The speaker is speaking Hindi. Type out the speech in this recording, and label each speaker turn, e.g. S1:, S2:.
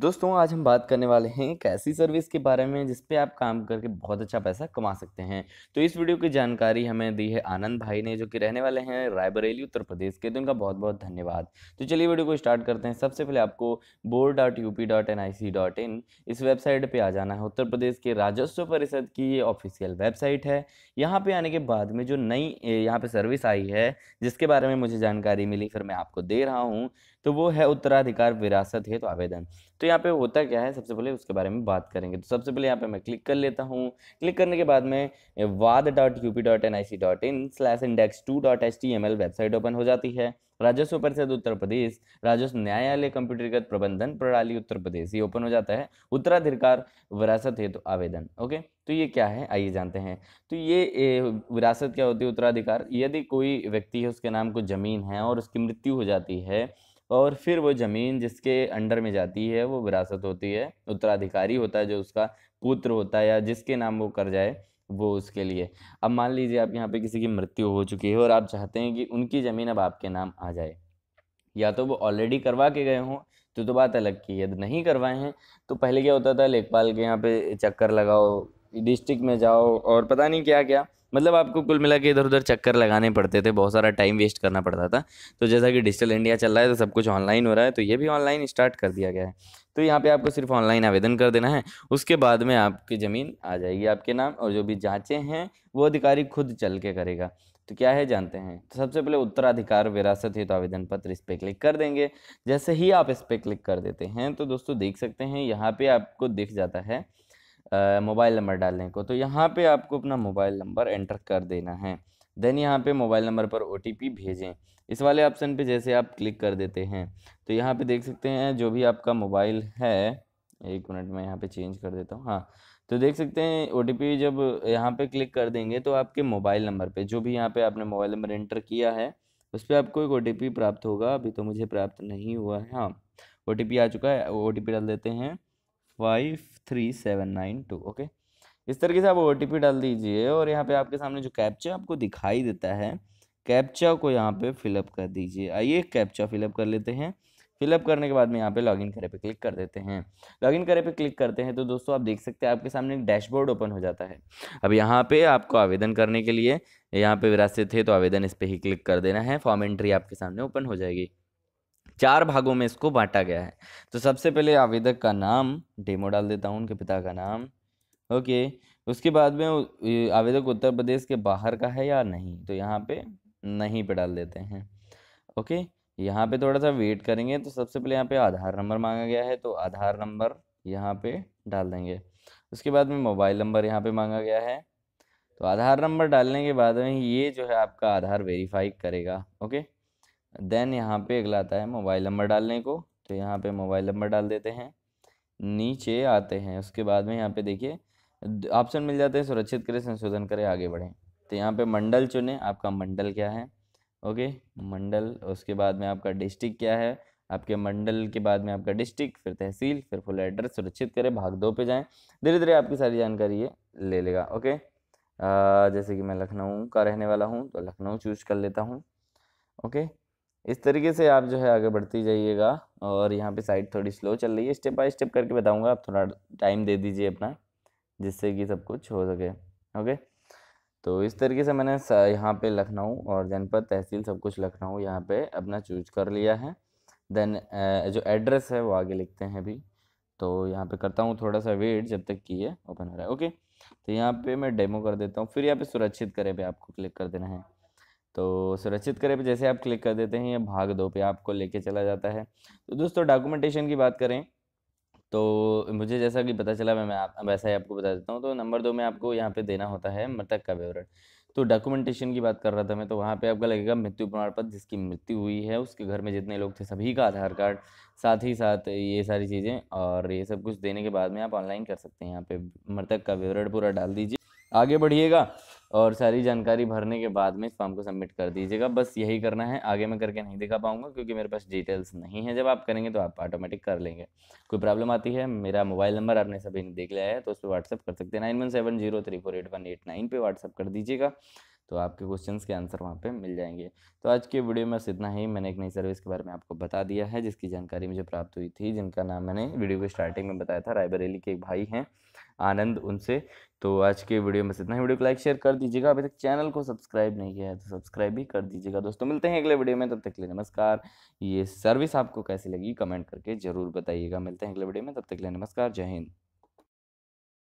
S1: दोस्तों आज हम बात करने वाले हैं एक ऐसी सर्विस के बारे में जिस पे आप काम करके बहुत अच्छा पैसा कमा सकते हैं तो इस वीडियो की जानकारी हमें दी है आनंद भाई ने जो कि रहने वाले हैं रायबरेली उत्तर प्रदेश के तो उनका बहुत बहुत धन्यवाद तो चलिए वीडियो को स्टार्ट करते हैं सबसे पहले आपको board dot U P dot N I C dot in इस वेबसाइट पर आ जाना है उत्तर प्रदेश के राजस्व परिषद की ये ऑफिशियल वेबसाइट है यहाँ पर आने के बाद में जो नई यहाँ पर सर्विस आई है जिसके बारे में मुझे जानकारी मिली फिर मैं आपको दे रहा हूँ तो वो है उत्तराधिकार विरासत हेतु तो आवेदन तो यहाँ पे होता क्या है सबसे पहले उसके बारे में बात करेंगे तो सबसे पहले यहाँ पे मैं क्लिक कर लेता हूँ क्लिक करने के बाद में वाद dot U P dot N I C dot in slash index two dot H T M L website open हो जाती है राजस्व परिषद उत्तर प्रदेश राजस्व न्यायालय कंप्यूटरगत प्रबंधन प्रणाली उत्तर प्रदेश ये ओपन हो जाता है उत्तराधिकार विरासत हेतु तो आवेदन ओके तो ये क्या है आइए जानते हैं तो ये विरासत क्या होती है उत्तराधिकार यदि कोई व्यक्ति है उसके नाम को जमीन है और उसकी मृत्यु हो जाती है और फिर वो ज़मीन जिसके अंडर में जाती है वो विरासत होती है उत्तराधिकारी होता है जो उसका पुत्र होता है या जिसके नाम वो कर जाए वो उसके लिए अब मान लीजिए आप यहाँ पे किसी की मृत्यु हो चुकी है और आप चाहते हैं कि उनकी ज़मीन अब आपके नाम आ जाए या तो वो ऑलरेडी करवा के गए हों तो तो बात अलग की यदि नहीं करवाए हैं तो पहले क्या होता था लेखपाल के यहाँ पे चक्कर लगाओ डिस्ट्रिक्ट में जाओ और पता नहीं क्या क्या मतलब आपको कुल मिला के इधर उधर चक्कर लगाने पड़ते थे बहुत सारा टाइम वेस्ट करना पड़ता था तो जैसा कि डिजिटल इंडिया चल रहा है तो सब कुछ ऑनलाइन हो रहा है तो ये भी ऑनलाइन स्टार्ट कर दिया गया है तो यहाँ पे आपको सिर्फ ऑनलाइन आवेदन कर देना है उसके बाद में आपकी ज़मीन आ जाएगी आपके नाम और जो भी जाँचें हैं वो अधिकारी खुद चल के करेगा तो क्या है जानते हैं तो सबसे पहले उत्तराधिकार विरासत हेतु तो आवेदन पत्र इस पर क्लिक कर देंगे जैसे ही आप इस पर क्लिक कर देते हैं तो दोस्तों देख सकते हैं यहाँ पे आपको दिख जाता है मोबाइल नंबर डालने को तो यहाँ पे आपको अपना मोबाइल नंबर एंटर कर देना है देन यहाँ पे मोबाइल नंबर पर ओ भेजें इस वाले ऑप्शन पे जैसे आप क्लिक कर देते हैं तो यहाँ पे देख सकते हैं जो भी आपका मोबाइल है एक मिनट में यहाँ पे चेंज कर देता हूँ हाँ तो देख सकते हैं ओ जब यहाँ पे क्लिक कर देंगे तो आपके मोबाइल नंबर पर जो भी यहाँ पर आपने मोबाइल नंबर एंटर किया है उस पर आपको एक ओ प्राप्त होगा अभी तो मुझे प्राप्त नहीं हुआ है हाँ ओ आ चुका है ओ डाल देते हैं five three seven nine two okay इस तरीके से आप ओ डाल दीजिए और यहाँ पे आपके सामने जो कैप्चा आपको दिखाई देता है कैप्चा को यहाँ पे फिलअप कर दीजिए आइए कैप्चा फिलअप कर लेते हैं फिलअप करने के बाद में यहाँ पे लॉगिन करे पे क्लिक कर देते हैं लॉगिन करे पे क्लिक करते हैं तो दोस्तों आप देख सकते हैं आपके सामने एक डैशबोर्ड ओपन हो जाता है अब यहाँ पे आपको आवेदन करने के लिए यहाँ पे विरासत है तो आवेदन इस पर ही क्लिक कर देना है फॉर्म एंट्री आपके सामने ओपन हो जाएगी चार भागों में इसको बांटा गया है तो सबसे पहले आवेदक का नाम डेमो डाल देता हूँ उनके पिता का नाम ओके उसके बाद में आवेदक उत्तर प्रदेश के बाहर का है या नहीं तो यहाँ पे नहीं पे डाल देते हैं ओके यहाँ पे थोड़ा सा वेट करेंगे तो सबसे पहले यहाँ पे आधार नंबर मांगा गया है तो आधार नंबर यहाँ पे डाल देंगे उसके बाद में मोबाइल नंबर यहाँ पे मांगा गया है तो आधार नंबर डालने के बाद में ये जो है आपका आधार वेरीफाई करेगा ओके देन यहाँ पे अगला आता है मोबाइल नंबर डालने को तो यहाँ पे मोबाइल नंबर डाल देते हैं नीचे आते हैं उसके बाद में यहाँ पे देखिए ऑप्शन मिल जाते हैं सुरक्षित करें संशोधन करें आगे बढ़ें तो यहाँ पे मंडल चुने आपका मंडल क्या है ओके मंडल उसके बाद में आपका डिस्ट्रिक्ट क्या है आपके मंडल के बाद में आपका डिस्ट्रिक्ट फिर तहसील फिर फुल एड्रेस सुरक्षित करें भाग दो पे जाएँ धीरे धीरे आपकी सारी जानकारी ये ले लेगा ओके जैसे कि मैं लखनऊ का रहने वाला हूँ तो लखनऊ चूज कर लेता हूँ ओके इस तरीके से आप जो है आगे बढ़ती जाइएगा और यहाँ पे साइड थोड़ी स्लो चल रही है स्टेप बाय स्टेप करके बताऊँगा आप थोड़ा टाइम दे दीजिए अपना जिससे कि सब कुछ हो सके ओके तो इस तरीके से मैंने यहाँ पे लखनऊ और जनपद तहसील सब कुछ लखनऊ यहाँ पे अपना चूज कर लिया है देन जो एड्रेस है वो आगे लिखते हैं अभी तो यहाँ पर करता हूँ थोड़ा सा वेट जब तक कि ये ओपन हो रहा है ओके तो यहाँ पर मैं डेमो कर देता हूँ फिर यहाँ पर सुरक्षित करें पे आपको क्लिक कर देना है तो सुरक्षित करें पे जैसे आप क्लिक कर देते हैं ये भाग दो पे आपको लेके चला जाता है तो दोस्तों डॉक्यूमेंटेशन की बात करें तो मुझे जैसा कि पता चला मैं मैं आप वैसा ही आपको बता देता हूँ तो नंबर दो में आपको यहाँ पे देना होता है मृतक का विवरण तो डॉक्यूमेंटेशन की बात कर रहा था मैं तो वहाँ पे आपका लगेगा मृत्यु प्रमाण पत्र जिसकी मृत्यु हुई है उसके घर में जितने लोग थे सभी का आधार कार्ड साथ ही साथ ये सारी चीज़ें और ये सब कुछ देने के बाद में आप ऑनलाइन कर सकते हैं यहाँ पे मृतक का विवरण पूरा डाल दीजिए आगे बढ़िएगा और सारी जानकारी भरने के बाद में इस फॉर्म को सबमिट कर दीजिएगा बस यही करना है आगे मैं करके नहीं दिखा पाऊंगा क्योंकि मेरे पास डिटेल्स नहीं है जब आप करेंगे तो आप ऑटोमेटिक कर लेंगे कोई प्रॉब्लम आती है मेरा मोबाइल नंबर आपने सभी ने देख लिया है तो उस पर व्हाट्सअप कर सकते हैं nine one seven zero three four eight one eight nine पर व्हाट्सअप कर दीजिएगा तो आपके क्वेश्चन के आंसर वहाँ पर मिल जाएंगे तो आज के वीडियो में इतना ही मैंने एक नई सर्विस के बारे में आपको बता दिया है जिसकी जानकारी मुझे प्राप्त हुई थी जिनका नाम मैंने वीडियो के स्टार्टिंग में बताया था रायबरेली के एक भाई हैं आनंद उनसे तो आज के वीडियो में इतना ही वीडियो को लाइक शेयर कर दीजिएगा अभी तक चैनल को सब्सक्राइब नहीं किया है तो सब्सक्राइब भी कर दीजिएगा दोस्तों मिलते हैं अगले वीडियो में तब तक के लिए नमस्कार ये सर्विस आपको कैसी लगी कमेंट करके ज़रूर बताइएगा मिलते हैं अगले वीडियो में तब तक के लिए नमस्कार जय हिंद